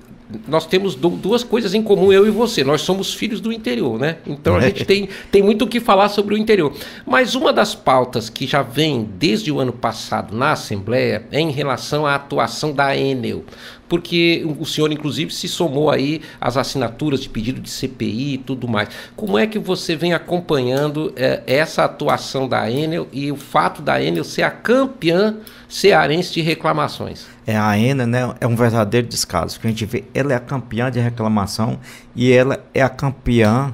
nós temos duas coisas em comum, eu e você. Nós somos filhos do interior, né? Então a é. gente tem, tem muito o que falar sobre o interior. Mas uma das pautas que já vem desde o ano passado na Assembleia é em relação à atuação da Enel porque o senhor, inclusive, se somou aí às assinaturas de pedido de CPI e tudo mais. Como é que você vem acompanhando eh, essa atuação da Enel e o fato da Enel ser a campeã cearense de reclamações. É, a AENA né, é um verdadeiro descaso. que a gente vê, ela é a campeã de reclamação e ela é a campeã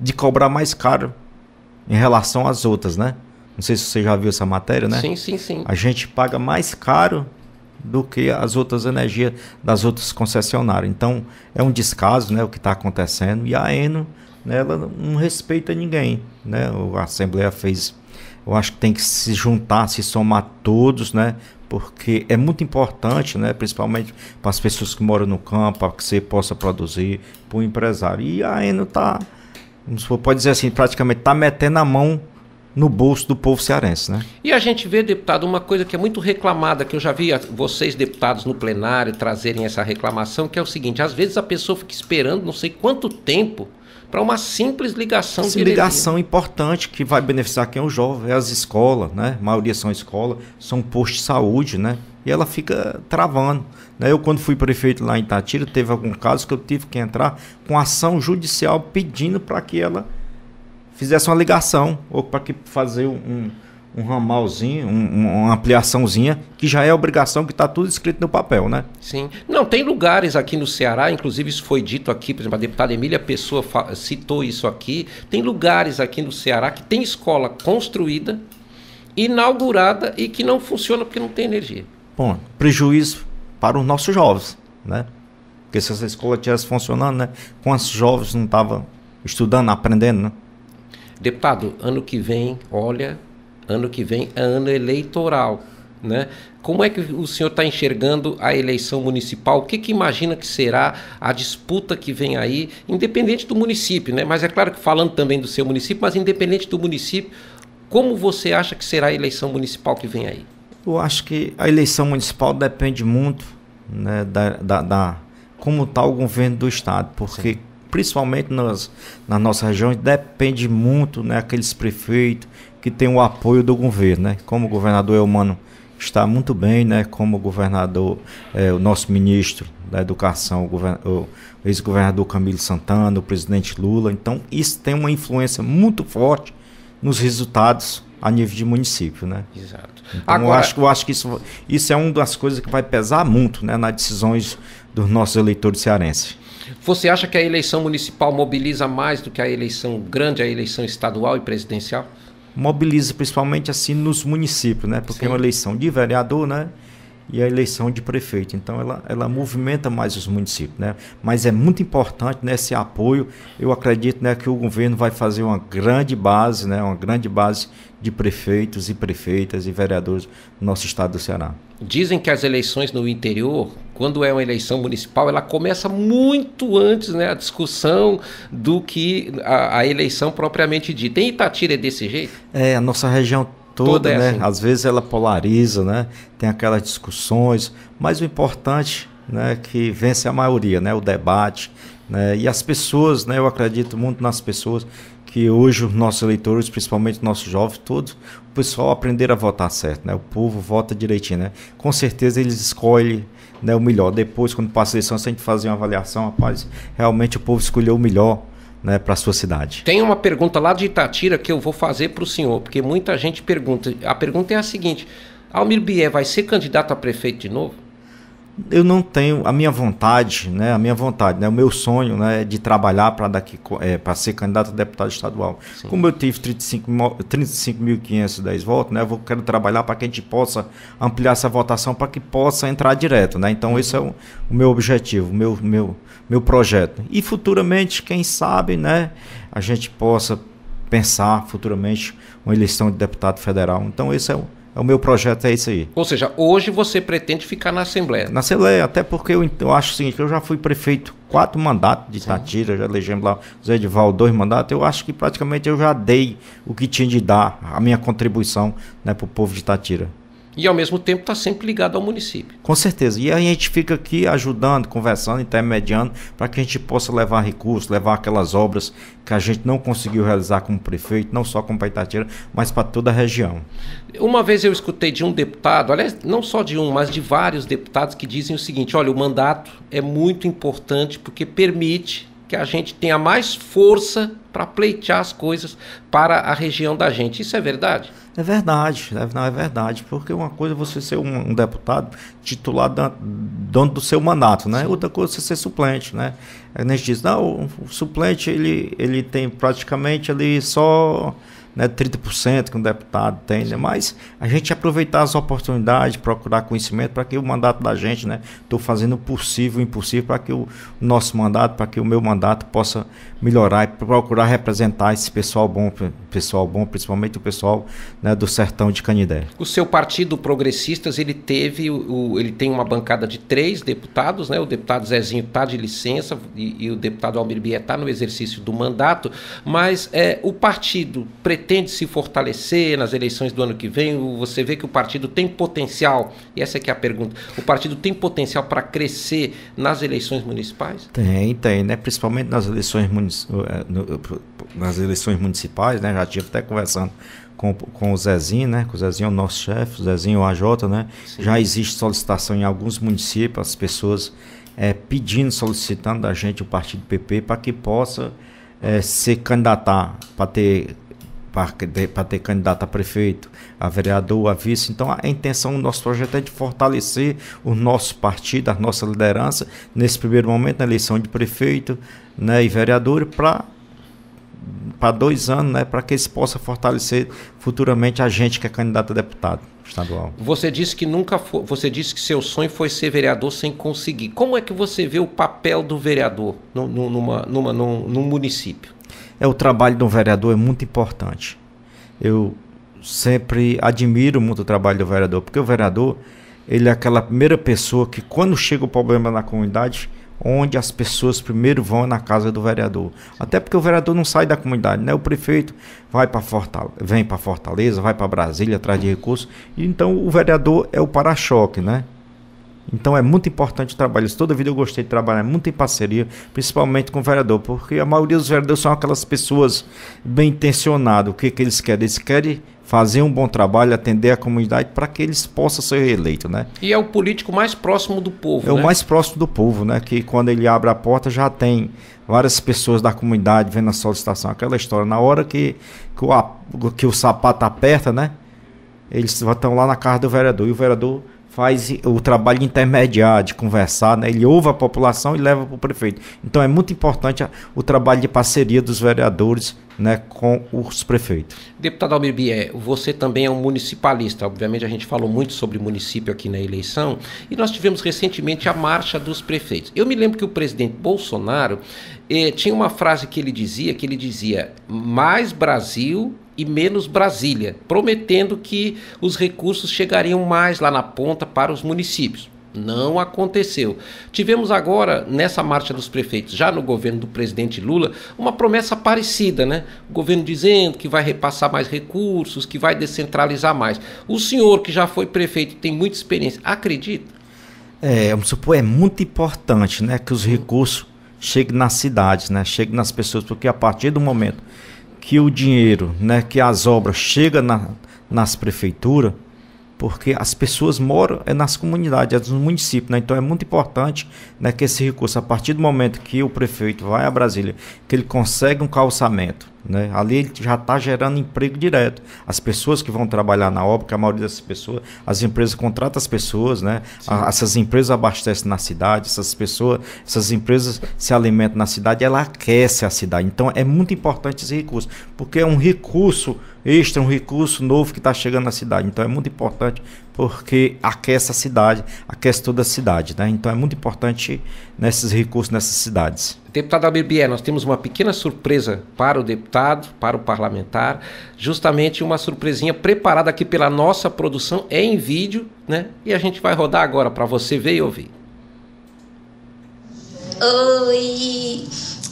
de cobrar mais caro em relação às outras, né? Não sei se você já viu essa matéria, né? Sim, sim, sim. A gente paga mais caro do que as outras energias das outras concessionárias. Então, é um descaso né, o que está acontecendo. E a Eno, né, ela não respeita ninguém. Né? A Assembleia fez eu acho que tem que se juntar, se somar todos, né? Porque é muito importante, né? Principalmente para as pessoas que moram no campo, para que você possa produzir para o empresário. E a Eno está, pode dizer assim, praticamente está metendo a mão no bolso do povo cearense, né? E a gente vê, deputado, uma coisa que é muito reclamada, que eu já vi vocês, deputados, no plenário trazerem essa reclamação, que é o seguinte: às vezes a pessoa fica esperando não sei quanto tempo para uma simples ligação Essa direta. ligação importante que vai beneficiar quem é o jovem, é as escolas, né? A maioria são escolas, são postos de saúde, né? E ela fica travando. Né? Eu, quando fui prefeito lá em Itatira, teve algum caso que eu tive que entrar com ação judicial pedindo para que ela fizesse uma ligação ou para que fazer um, um ramalzinho, um, uma ampliaçãozinha, que já é obrigação, que está tudo escrito no papel, né? Sim. Não, tem lugares aqui no Ceará, inclusive isso foi dito aqui, por exemplo, a deputada Emília Pessoa citou isso aqui, tem lugares aqui no Ceará que tem escola construída, inaugurada e que não funciona porque não tem energia. Bom, prejuízo para os nossos jovens, né? Porque se essa escola estivesse funcionando, né? Quantos jovens não estavam estudando, aprendendo, né? Deputado, ano que vem, olha, ano que vem é ano eleitoral. Né? Como é que o senhor está enxergando a eleição municipal? O que, que, imagina que será a disputa que vem aí, independente do município, né? Mas é claro que falando também do seu município, mas independente do município, como você acha que será a eleição municipal que vem aí? Eu acho que a eleição municipal depende muito né, da, da, da como está o governo do estado, porque Sim. principalmente nas, na nossa região depende muito, né, aqueles prefeitos que tem o apoio do governo, né? Como o governador Elmano está muito bem, né? Como o governador, eh, o nosso ministro da Educação, o, o ex-governador Camilo Santana, o presidente Lula. Então, isso tem uma influência muito forte nos resultados a nível de município, né? Exato. Então, Agora... eu, acho, eu acho que isso, isso é uma das coisas que vai pesar muito né, nas decisões dos nossos eleitores cearenses. Você acha que a eleição municipal mobiliza mais do que a eleição grande, a eleição estadual e presidencial? mobiliza principalmente assim nos municípios, né? Porque Sim. é uma eleição de vereador, né? e a eleição de prefeito. Então ela, ela movimenta mais os municípios, né? Mas é muito importante né, esse apoio. Eu acredito né, que o governo vai fazer uma grande base, né, uma grande base de prefeitos e prefeitas e vereadores no nosso estado do Ceará. Dizem que as eleições no interior, quando é uma eleição municipal, ela começa muito antes né, a discussão do que a, a eleição propriamente dita. Em Itatira é desse jeito? É, a nossa região toda, toda é né? É assim. Às vezes ela polariza, né? Tem aquelas discussões, mas o importante, né, é que vence a maioria, né? O debate, né? E as pessoas, né? Eu acredito muito nas pessoas que hoje os nossos eleitores, principalmente nossos jovens, todos, o pessoal aprender a votar certo, né? O povo vota direitinho, né? Com certeza eles escolhem né, o melhor. Depois, quando passa a eleição, se a gente fazer uma avaliação, rapaz, realmente o povo escolheu o melhor né, para a sua cidade. Tem uma pergunta lá de Itatira que eu vou fazer para o senhor, porque muita gente pergunta. A pergunta é a seguinte: Almir Bier vai ser candidato a prefeito de novo? eu não tenho a minha vontade, né? A minha vontade, né? O meu sonho, né? É de trabalhar para daqui é, para ser candidato a deputado estadual. Sim. Como eu tive 35.510 35 votos, né? Eu vou, quero trabalhar para que a gente possa ampliar essa votação para que possa entrar direto, né? Então uhum. esse é o, o meu objetivo, meu meu meu projeto. E futuramente, quem sabe, né? A gente possa pensar futuramente uma eleição de deputado federal. Então esse é o o meu projeto é esse aí. Ou seja, hoje você pretende ficar na Assembleia? Na Assembleia, até porque eu, eu acho o seguinte, eu já fui prefeito quatro mandatos de Itatira, já elegemos lá Zé Edival dois mandatos, eu acho que praticamente eu já dei o que tinha de dar, a minha contribuição né, para o povo de Itatira e ao mesmo tempo está sempre ligado ao município. Com certeza. E a gente fica aqui ajudando, conversando, intermediando, para que a gente possa levar recursos, levar aquelas obras que a gente não conseguiu realizar como prefeito, não só como Paitateira, mas para toda a região. Uma vez eu escutei de um deputado, aliás, não só de um, mas de vários deputados que dizem o seguinte: olha, o mandato é muito importante porque permite que a gente tenha mais força para pleitear as coisas para a região da gente. Isso é verdade? É verdade, é não é verdade, porque uma coisa é você ser um, um deputado titular dono do seu mandato, né? Sim. Outra coisa é você ser suplente, né? A gente diz, não, o suplente ele, ele tem praticamente ali só né, 30% que um deputado tem, né? mas a gente aproveitar as oportunidades, procurar conhecimento para que o mandato da gente, né, estou fazendo o possível, o impossível para que o nosso mandato, para que o meu mandato possa melhorar e procurar representar esse pessoal bom, pessoal bom, principalmente o pessoal né, do sertão de Canidé. O seu partido Progressistas, ele teve, o, ele tem uma bancada de três deputados, né? O deputado Zezinho está de licença e, e, o deputado Almir Bia está no exercício do mandato, mas é, o partido pretende pretende se fortalecer nas eleições do ano que vem? Você vê que o partido tem potencial? E essa é, é a pergunta. O partido tem potencial para crescer nas eleições municipais? Tem, tem, né? Principalmente nas eleições, munici eh, eh, nas eleições municipais, né? Já tive até conversando com, com o Zezinho, né? Com o Zezinho é o nosso chefe, o Zezinho o AJ, né? Sim. Já existe solicitação em alguns municípios, as pessoas é, pedindo, solicitando da gente o partido PP para que possa é, se candidatar, para ter para ter candidato a prefeito, a vereador, a vice. Então, a intenção do nosso projeto é de fortalecer o nosso partido, a nossa liderança, nesse primeiro momento, na eleição de prefeito né, e vereador, para para dois anos, né, para que eles possa fortalecer futuramente a gente que é candidato a deputado estadual. Você disse que nunca foi, você disse que seu sonho foi ser vereador sem conseguir. Como é que você vê o papel do vereador no, no, numa, numa, num, num município? é o trabalho de um vereador é muito importante. Eu sempre admiro muito o trabalho do vereador, porque o vereador ele é aquela primeira pessoa que quando chega o problema na comunidade, onde as pessoas primeiro vão é na casa do vereador. Até porque o vereador não sai da comunidade, né? O prefeito vai para Fortaleza, vem para Fortaleza, vai para Brasília atrás de recursos. Então o vereador é o para-choque, né? Então é muito importante o trabalho. toda vida eu gostei de trabalhar muito em parceria, principalmente com o vereador, porque a maioria dos vereadores são aquelas pessoas bem intencionadas. O que, é que eles querem? Eles querem fazer um bom trabalho, atender a comunidade para que eles possam ser eleitos, né? E é o político mais próximo do povo, É né? o mais próximo do povo, né? Que quando ele abre a porta já tem várias pessoas da comunidade vendo a solicitação. Aquela história, na hora que, que, o, que o sapato aperta, né? Eles estão lá na casa do vereador e o vereador faz o trabalho intermediário de conversar, né? ele ouve a população e leva para o prefeito. Então é muito importante o trabalho de parceria dos vereadores né, com os prefeitos. Deputado Almir Bier, você também é um municipalista. Obviamente a gente falou muito sobre município aqui na eleição e nós tivemos recentemente a marcha dos prefeitos. Eu me lembro que o presidente Bolsonaro eh, tinha uma frase que ele dizia, que ele dizia mais Brasil e menos Brasília, prometendo que os recursos chegariam mais lá na ponta para os municípios. Não aconteceu. Tivemos agora, nessa marcha dos prefeitos, já no governo do presidente Lula, uma promessa parecida, né? O governo dizendo que vai repassar mais recursos, que vai descentralizar mais. O senhor, que já foi prefeito, tem muita experiência, acredita? É, vamos supor, é muito importante né, que os recursos cheguem nas cidades, né? Cheguem nas pessoas, porque a partir do momento que o dinheiro, né, que as obras chegam na, nas prefeituras, porque as pessoas moram é nas comunidades, é nos municípios, né? então é muito importante né, que esse recurso, a partir do momento que o prefeito vai a Brasília, que ele consegue um calçamento, né? ali ele já está gerando emprego direto. As pessoas que vão trabalhar na obra, que a maioria dessas pessoas, as empresas contratam as pessoas, né? A, essas empresas abastecem na cidade, essas pessoas, essas empresas se alimentam na cidade, ela aquece a cidade. Então é muito importante esse recurso, porque é um recurso extra, um recurso novo que está chegando na cidade. Então é muito importante porque aquece a cidade, aquece toda a cidade, né? Então é muito importante nesses recursos nessas cidades. Deputado Alberbier, nós temos uma pequena surpresa para o deputado, para o parlamentar, justamente uma surpresinha preparada aqui pela nossa produção é em vídeo, né? E a gente vai rodar agora para você ver e ouvir. Oi!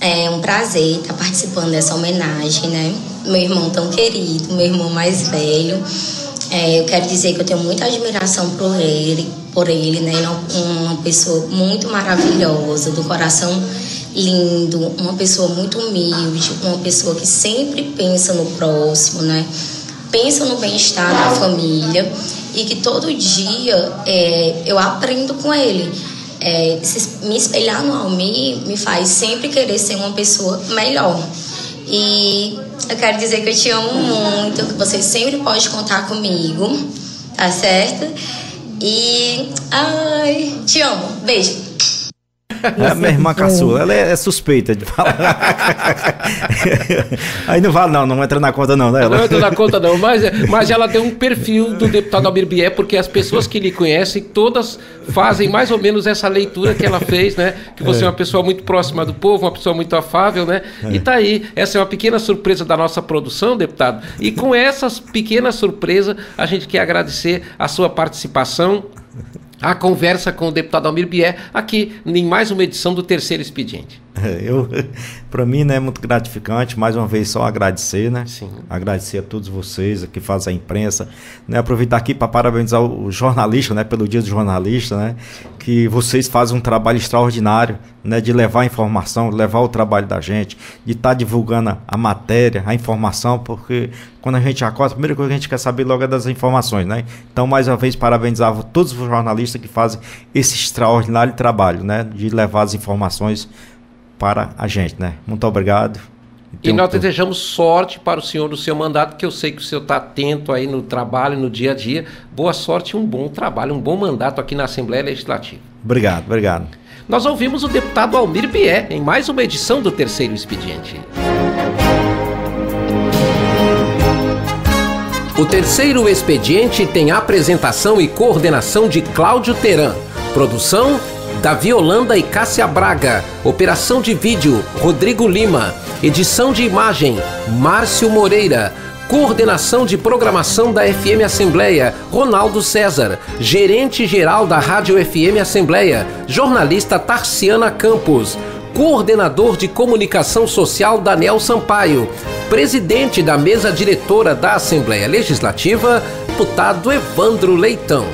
É um prazer estar participando dessa homenagem, né? Meu irmão tão querido, meu irmão mais velho. É, eu quero dizer que eu tenho muita admiração por ele, por ele, né? É uma pessoa muito maravilhosa, do coração lindo, uma pessoa muito humilde, uma pessoa que sempre pensa no próximo, né? Pensa no bem-estar da família e que todo dia é, eu aprendo com ele é, me espelhar no Almi me faz sempre querer ser uma pessoa melhor. E eu quero dizer que eu te amo muito, que você sempre pode contar comigo, tá certo? E. Ai, te amo. Beijo. É a minha irmã caçula, ela é, é suspeita de falar. Aí não vale, não, não entra na conta, não, né? Ela? Não entra na conta, não, mas, mas ela tem um perfil do deputado Almir porque as pessoas que lhe conhecem, todas fazem mais ou menos essa leitura que ela fez, né? Que você é, é uma pessoa muito próxima do povo, uma pessoa muito afável, né? É. E tá aí, essa é uma pequena surpresa da nossa produção, deputado. E com essa pequena surpresa a gente quer agradecer a sua participação a conversa com o deputado Almir Bier, aqui em mais uma edição do Terceiro Expediente. Eu, para mim, né, é muito gratificante. Mais uma vez, só agradecer, né? Sim. Agradecer a todos vocês que fazem a imprensa. Né, aproveitar aqui para parabenizar o jornalista, né, pelo Dia do Jornalista, né? Que vocês fazem um trabalho extraordinário, né, de levar a informação, levar o trabalho da gente, de estar tá divulgando a matéria, a informação, porque quando a gente acorda, a primeira coisa que a gente quer saber logo é das informações, né? Então, mais uma vez, parabenizar todos os jornalistas que fazem esse extraordinário trabalho, né, de levar as informações para a gente, né? Muito obrigado. E, e nós desejamos sorte para o senhor no seu mandato, que eu sei que o senhor está atento aí no trabalho, no dia a dia. Boa sorte e um bom trabalho, um bom mandato aqui na Assembleia Legislativa. Obrigado, obrigado. Nós ouvimos o deputado Almir Bié em mais uma edição do Terceiro Expediente. O Terceiro Expediente tem apresentação e coordenação de Cláudio Teran. Produção Davi Holanda e Cássia Braga. Operação de vídeo, Rodrigo Lima. Edição de imagem, Márcio Moreira. Coordenação de Programação da FM Assembleia, Ronaldo César. Gerente Geral da Rádio FM Assembleia, jornalista Tarciana Campos. Coordenador de Comunicação Social, Daniel Sampaio. Presidente da Mesa Diretora da Assembleia Legislativa, deputado Evandro Leitão.